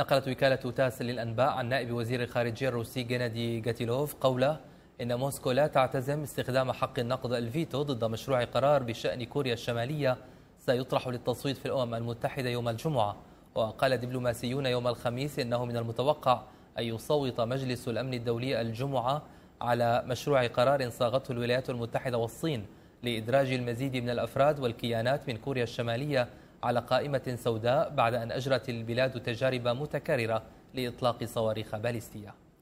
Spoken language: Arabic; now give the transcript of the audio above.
نقلت وكالة تاس للأنباء عن نائب وزير الخارجية الروسي جينادي جاتيلوف قوله إن موسكو لا تعتزم استخدام حق النقض الفيتو ضد مشروع قرار بشأن كوريا الشمالية سيطرح للتصويت في الأمم المتحدة يوم الجمعة وقال دبلوماسيون يوم الخميس إنه من المتوقع أن يصوت مجلس الأمن الدولي الجمعة على مشروع قرار صاغته الولايات المتحدة والصين لإدراج المزيد من الأفراد والكيانات من كوريا الشمالية على قائمة سوداء بعد أن أجرت البلاد تجارب متكررة لإطلاق صواريخ باليستية